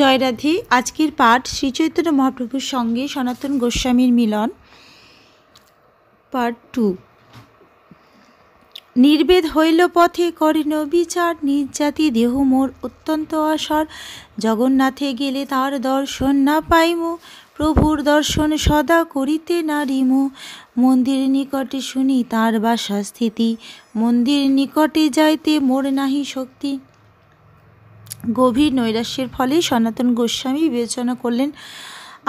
জয়রাধি আজকের পাঠ শ্রী চৈতন্য মহাপ্রভুর সঙ্গে সনাতন গোস্বামীর মিলন পার্ট টু নির্বেদ হইল পথে করেন বিচার নির্যাতি দেহ মোর অত্যন্ত অসর জগন্নাথে গেলে তার দর্শন না পাইমু প্রভুর দর্শন সদা করিতে নারিমু মন্দির নিকটে শুনি তার বাসা স্থিতি মন্দির নিকটে যাইতে মোর নাহি শক্তি গভীর নৈরাশ্যের ফলেই সনাতন গোস্বামী বিবেচনা করলেন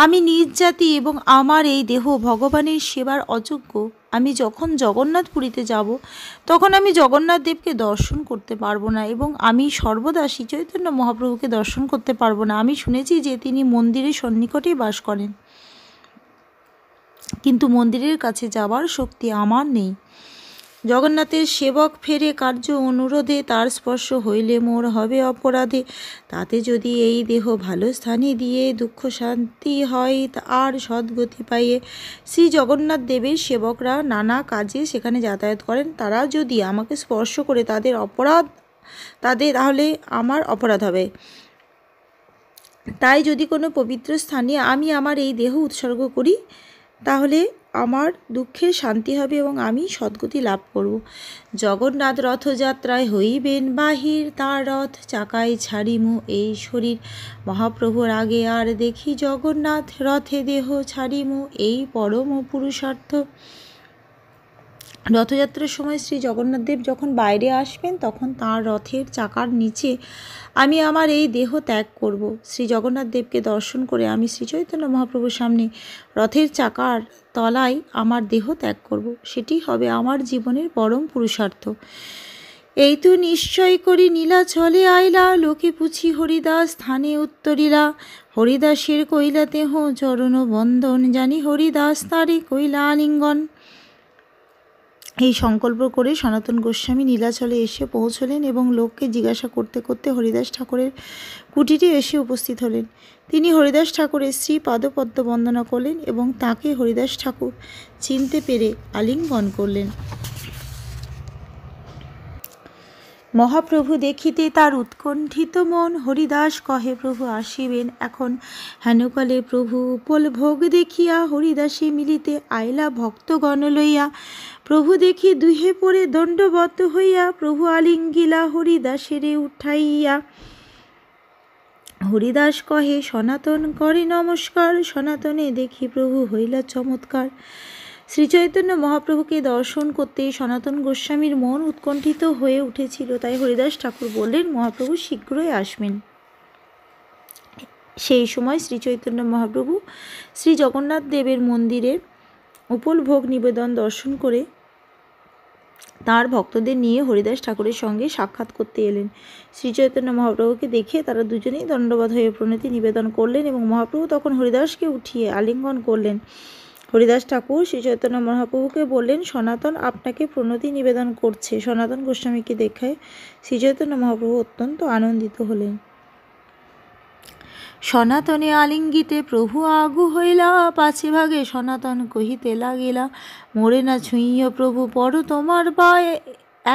আমি নিজ জাতি এবং আমার এই দেহ ভগবানের সেবার অযোগ্য আমি যখন জগন্নাথ পুরীতে যাব তখন আমি জগন্নাথ দেবকে দর্শন করতে পারবো না এবং আমি সর্বদা শ্রী চৈতন্য মহাপ্রভুকে দর্শন করতে পারবো না আমি শুনেছি যে তিনি মন্দিরের সন্নিকটেই বাস করেন কিন্তু মন্দিরের কাছে যাবার শক্তি আমার নেই জগন্নাথের সেবক ফেরে কার্য অনুরোধে তার স্পর্শ হইলে মোর হবে অপরাধে তাতে যদি এই দেহ ভালো স্থানে দিয়ে দুঃখ শান্তি হয় আর সদ্গতি পাইয়ে শ্রী জগন্নাথ দেবের সেবকরা নানা কাজে সেখানে যাতায়াত করেন তারা যদি আমাকে স্পর্শ করে তাদের অপরাধ তাদের তাহলে আমার অপরাধ হবে তাই যদি কোনো পবিত্র স্থানে আমি আমার এই দেহ উৎসর্গ করি তাহলে আমার দুঃখের শান্তি হবে এবং আমি সদ্গতি লাভ করব জগন্নাথ রথযাত্রায় হইবেন বাহির তার রথ চাকায় ছাড়িমু এই শরীর মহাপ্রভুর আগে আর দেখি জগন্নাথ রথে দেহ ছাড়িমু এই পরম পুরুষার্থ রথযাত্রার সময় শ্রী জগন্নাথদেব যখন বাইরে আসবেন তখন তার রথের চাকার নিচে আমি আমার এই দেহ ত্যাগ করব শ্রী জগন্নাথদেবকে দর্শন করে আমি শ্রী চৈতন্য মহাপ্রভুর সামনে রথের চাকার তলায় আমার দেহ ত্যাগ করব সেটি হবে আমার জীবনের পরম পুরুষার্থ এই তো নিশ্চয় করি নীলা চলে আইলা লোকে পুছি হরিদাস স্থানে উত্তরিলা হরিদাসের কৈলাতেহ চরণ বন্ধন জানি হরিদাস তারে কৈলা আলিঙ্গন এই সংকল্প করে সনাতন গোস্বামী নীলাচলে এসে পৌঁছলেন এবং লোককে জিজ্ঞাসা করতে করতে হরিদাস ঠাকুরের কুটিরে এসে উপস্থিত হলেন তিনি হরিদাস ঠাকুরের শ্রী পাদপদ্ম বন্দনা করলেন এবং তাকে হরিদাস ঠাকুর চিনতে পেরে আলিঙ্গন করলেন মহাপ্রভু দেখিতে তার উৎকণ্ঠিত মন হরিদাস কহে প্রভু আসিবেন এখন হেনকালে প্রভু উপলভোগ দেখিয়া হরিদাসে মিলিতে আইলা ভক্তগণ লইয়া প্রভু দেখি দুহে পরে দণ্ডবত হইয়া প্রভু আলিঙ্গিলা হরিদাসেরে উঠাইয়া হরিদাস কহে সনাতন করে নমস্কার সনাতনে দেখি প্রভু হইলা চমৎকার শ্রীচৈতন্য মহাপ্রভুকে দর্শন করতে সনাতন গোস্বামীর মন উৎকণ্ঠিত হয়ে উঠেছিল তাই হরিদাস ঠাকুর বললেন মহাপ্রভু শীঘ্রই আসবেন সেই সময় শ্রীচৈতন্য মহাপ্রভু শ্রী জগন্নাথ দেবের মন্দিরে উপলভোগ নিবেদন দর্শন করে তার ভক্তদের নিয়ে হরিদাস ঠাকুরের সঙ্গে সাক্ষাৎ করতে এলেন শ্রীচৈতন্য মহাপ্রভুকে দেখে তারা দুজনেই দণ্ডবাধ হয়ে প্রণতি নিবেদন করলেন এবং মহাপ্রভু তখন হরিদাসকে উঠিয়ে আলিঙ্গন করলেন হরিদাস ঠাকুর শ্রী চৈতন্য মহাপ্রভুকে বললেন সনাতন আপনাকে প্রণতি নিবেদন করছে সনাতন গোস্বামীকে দেখায় শ্রী চৈতন্য মহাপ্রভু অত্যন্ত আনন্দিত হলেন সনাতনে আলিঙ্গিতে প্রভু আগু হইলা পাছে ভাগে সনাতন কহিতে লাগিলা মোরে না ছুঁইয় প্রভু পর তোমার পায়ে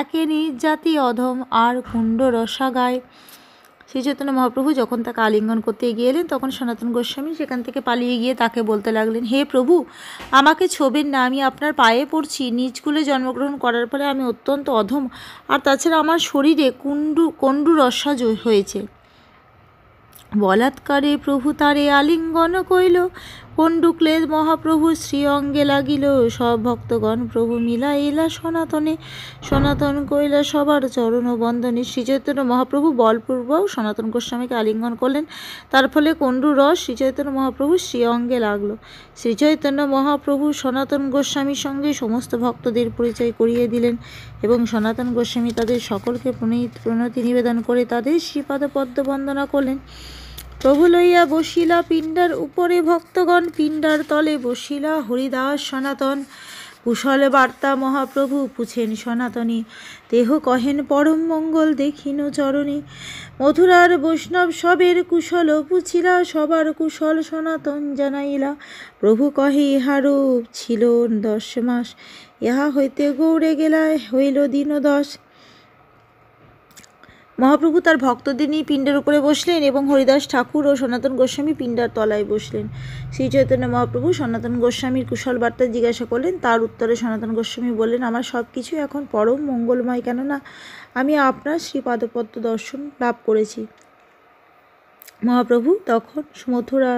একে নির্যাতি অধম আর কুণ্ড রসা গায় শ্রী চৈতন্য মহাপ্রভু যখন তাকে আলিঙ্গন করতে এগিয়ে এলেন তখন সনাতন গোস্বামী সেখান থেকে পালিয়ে গিয়ে তাকে বলতে লাগলেন হে প্রভু আমাকে ছবির না আমি আপনার পায়ে পড়ছি নিজকুলে জন্মগ্রহণ করার ফলে আমি অত্যন্ত অধম আর তাছাড়া আমার শরীরে কুণ্ডু কণ্ডু রসা হয়েছে বলাৎকারে প্রভু তারে আলিঙ্গন কইল ডুকলে মহাপ্রভু শ্রী অঙ্গে লাগিল সব ভক্তগণ প্রভু এলা সনাতনে সনাতন কইলা সবার চরণ বন্দনে শ্রীচৈতন্য মহাপ্রভু বলপূর্বক সনাতন গোস্বামীকে আলিঙ্গন করলেন তার ফলে কণ্ডু রস শ্রীচৈতন্য মহাপ্রভু শ্রী অঙ্গে লাগলো শ্রীচৈতন্য মহাপ্রভু সনাতন গোস্বামীর সঙ্গে সমস্ত ভক্তদের পরিচয় করিয়ে দিলেন এবং সনাতন গোস্বামী তাদের সকলকে প্রণীত প্রণতি নিবেদন করে তাদের শ্রীপাদ পদ্ম বন্দনা করলেন প্রভু লইয়া বসিলা পিণ্ডার উপরে ভক্তগণ পিণ্ডার তলে বসিলা হরিদাস সনাতন কুশল বার্তা মহাপ্রভু পুছেন সনাতনী দেহ কহেন পরম মঙ্গল দেখিন চরণে মথুরার বৈষ্ণব সবের কুশল পুছিলা সবার কুশল সনাতন জানাইলা প্রভু কহে ইহারূপ ছিল দশ মাস ইহা হইতে গৌড়ে গেলায় হইল দিন দশ মহাপ্রভু তার ভক্তদের নিয়ে পিণ্ডের উপরে বসলেন এবং হরিদাস ঠাকুর ও সনাতন গোস্বামী পিণ্ডার তলায় বসলেন শ্রী চৈতন্য মহাপ্রভু সনাতন গোস্বামীর কুশল বার্তা জিজ্ঞাসা করলেন তার উত্তরে সনাতন গোস্বামী বললেন আমার সব কিছু এখন পরম মঙ্গলময় কেননা আমি আপনার শ্রী দর্শন লাভ করেছি মহাপ্রভু তখন মথুরা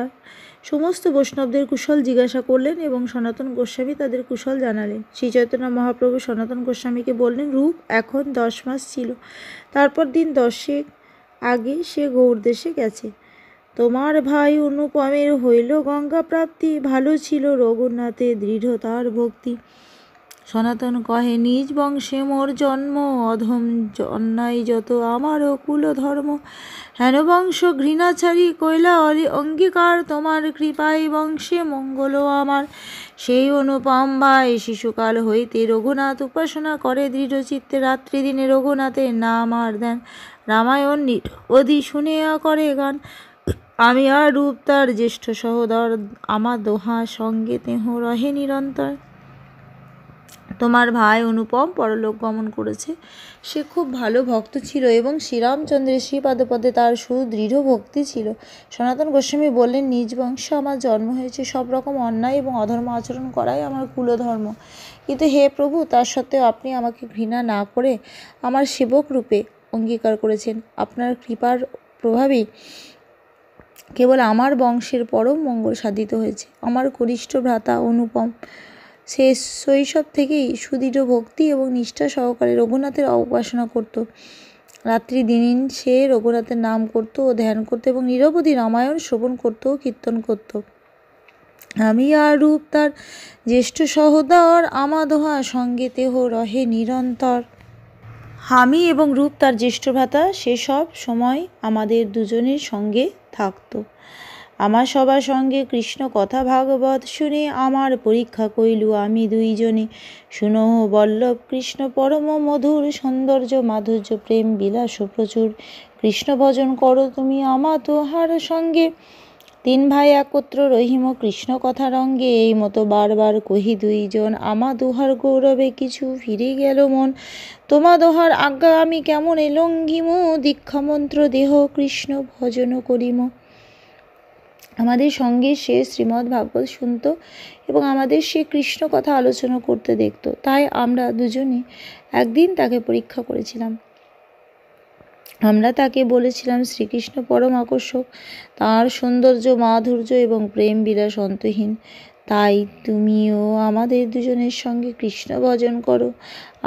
সমস্ত বৈষ্ণবদের কুশল জিজ্ঞাসা করলেন এবং সনাতন গোস্বামী তাদের কুশল জানালেন শ্রী চৈতন্য মহাপ্রভু সনাতন গোস্বামীকে বললেন রূপ এখন দশ মাস ছিল তারপর দিন দশেক আগে সে গৌর দেশে গেছে তোমার ভাই অনুপমের হইল গঙ্গা প্রাপ্তি ভালো ছিল রঘুনাথে দৃঢ়তার ভক্তি সনাতন কহে নিজ বংশে মোর জন্ম অধম অন্যায় যত আমার অকুল ধর্ম হেন বংশ ঘৃণাচারী কৈলা অলি অঙ্গীকার তোমার কৃপায় বংশে মঙ্গল আমার সেই অনুপম ভাই শিশুকাল হইতে রঘুনাথ উপাসনা করে দৃঢ়চিত্তে রাত্রি দিনে রঘুনাথের নাম আর দেন রামায়ণ অধি শুনেয়া করে গান আমি আর রূপ তার জ্যেষ্ঠ সহোদর আমার দোহা সঙ্গে তেহ রহে নিরন্তর তোমার ভাই অনুপম পরলোক গমন করেছে সে খুব ভালো ভক্ত ছিল এবং শ্রীরামচন্দ্রের শ্রীপাদপদে তার সুদৃঢ় ভক্তি ছিল সনাতন গোস্বামী বললেন নিজ বংশে আমার জন্ম হয়েছে সব রকম অন্যায় এবং অধর্ম আচরণ করাই আমার কুলধর্ম কিন্তু হে প্রভু তার সত্ত্বেও আপনি আমাকে ঘৃণা না করে আমার সেবক রূপে অঙ্গীকার করেছেন আপনার কৃপার প্রভাবেই কেবল আমার বংশের পরম মঙ্গল সাধিত হয়েছে আমার কনিষ্ঠ ভ্রাতা অনুপম সে শৈশব থেকেই সুদৃঢ় ভক্তি এবং নিষ্ঠা সহকারে রঘুনাথের উপাসনা করত রাত্রি দিন সে রঘুনাথের নাম করত ও ধ্যান করত এবং নিরবধি রামায়ণ শ্রবণ করত ও কীর্তন করত আমি আর রূপ তার জ্যেষ্ঠ সহদর আমাদোহা সঙ্গে তেহ রহে নিরন্তর আমি এবং রূপ তার জ্যেষ্ঠ ভ্রাতা সেসব সময় আমাদের দুজনের সঙ্গে থাকতো আমার সবার সঙ্গে কৃষ্ণ কথা ভাগবত শুনে আমার পরীক্ষা কইলু আমি দুইজনে শুনো বল্লভ কৃষ্ণ পরম মধুর সৌন্দর্য মাধুর্য প্রেম বিলাস প্রচুর কৃষ্ণ ভজন করো তুমি আমা তোহার সঙ্গে তিন ভাই একত্র রহিম কৃষ্ণ কথার অঙ্গে এই মতো বারবার কহি দুইজন আমা দোহার গৌরবে কিছু ফিরে গেল মন তোমা দোহার আজ্ঞা আমি কেমন এলঙ্গিম দীক্ষামন্ত্র দেহ কৃষ্ণ ভজন করিম আমাদের সঙ্গে সে শ্রীমদ্ ভাগবত শুনত এবং আমাদের সে কৃষ্ণ কথা আলোচনা করতে দেখত তাই আমরা দুজনে একদিন তাকে পরীক্ষা করেছিলাম আমরা তাকে বলেছিলাম শ্রীকৃষ্ণ পরম আকর্ষক তাঁর সৌন্দর্য মাধুর্য এবং প্রেম বিলাস অন্তহীন তাই তুমিও আমাদের দুজনের সঙ্গে কৃষ্ণ ভজন করো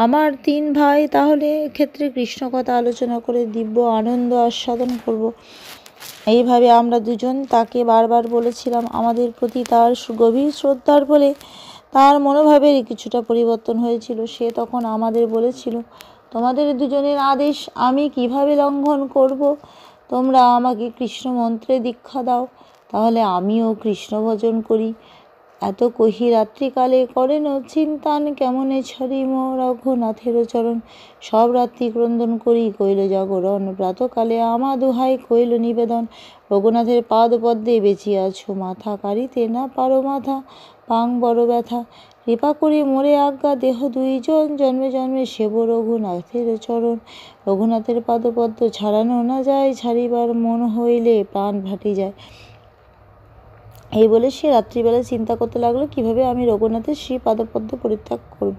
আমার তিন ভাই তাহলে ক্ষেত্রে কৃষ্ণ কথা আলোচনা করে দিব্য আনন্দ আস্বাদন করব এইভাবে আমরা দুজন তাকে বারবার বলেছিলাম আমাদের প্রতি তার গভীর শ্রদ্ধার ফলে তার মনোভাবের কিছুটা পরিবর্তন হয়েছিল সে তখন আমাদের বলেছিল তোমাদের দুজনের আদেশ আমি কিভাবে লঙ্ঘন করব তোমরা আমাকে কৃষ্ণ মন্ত্রে দীক্ষা দাও তাহলে আমিও কৃষ্ণ ভজন করি এত কহি রাত্রিকালে করেন চিন্তান কেমনে ছড়ি ম রঘুনাথের চরণ সব রাত্রি ক্রন্দন করি কইল জাগরণ প্রাতকালে আমা দুহাই কইল নিবেদন রঘুনাথের পাদ পদ্মে আছো মাথা কারিতে না পারো মাথা পাং বড় ব্যথা কৃপা করি মোরে আজ্ঞা দেহ দুইজন জন্মে জন্মে সেব রঘুনাথের চরণ রঘুনাথের পাদপদ্ম ছাড়ানো না যায় ছাড়িবার মন হইলে প্রাণ ভাটি যায় এই বলে সে রাত্রিবেলা চিন্তা করতে লাগলো কিভাবে আমি রঘুনাথের শ্রী পাদপদ্ম পরিত্যাগ করব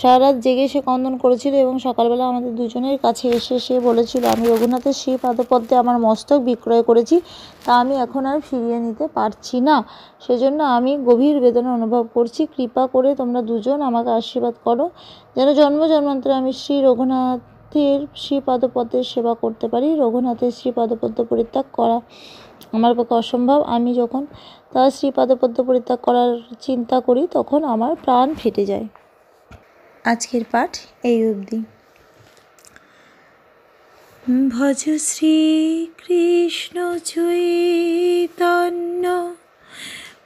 সারা রাত জেগে সে কন্দন করেছিল এবং সকালবেলা আমাদের দুজনের কাছে এসে সে বলেছিল আমি রঘুনাথের শ্রী পাদপদ্মে আমার মস্তক বিক্রয় করেছি তা আমি এখন আর ফিরিয়ে নিতে পারছি না সেজন্য আমি গভীর বেদনা অনুভব করছি কৃপা করে তোমরা দুজন আমাকে আশীর্বাদ করো যেন জন্ম জন্মান্তরে আমি শ্রী রঘুনাথের শ্রী পাদপদ্মের সেবা করতে পারি রঘুনাথের শ্রী পাদপদ্ম পরিত্যাগ করা আমার পক্ষে অসম্ভব আমি যখন তার পদ্ম পরিত্যাগ করার চিন্তা করি তখন আমার প্রাণ ফেটে যায় আজকের পাঠ এই অবধি ভজ কৃষ্ণ চৈতন্য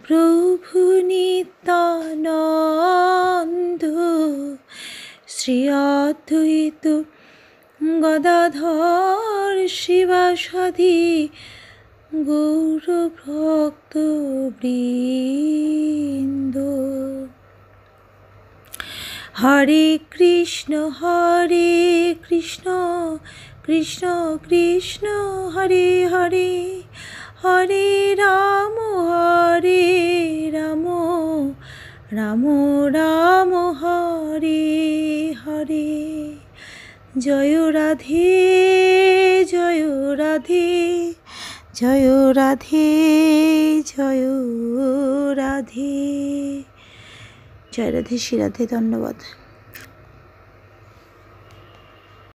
প্রভু নিতানন্দ শ্রী অদ্বৈত গদাধর শিবাসাধী গৌরভক্ত বৃন্দ হরে কৃষ্ণ হরে কৃষ্ণ কৃষ্ণ কৃষ্ণ হরে হরে হরে রাম হরে রাম রাম রাম হরে হরে জয় রাধে জয় রাধে জয় রাধে জয় রাধে জয় রাধে শ্রী রাধে ধন্যবাদ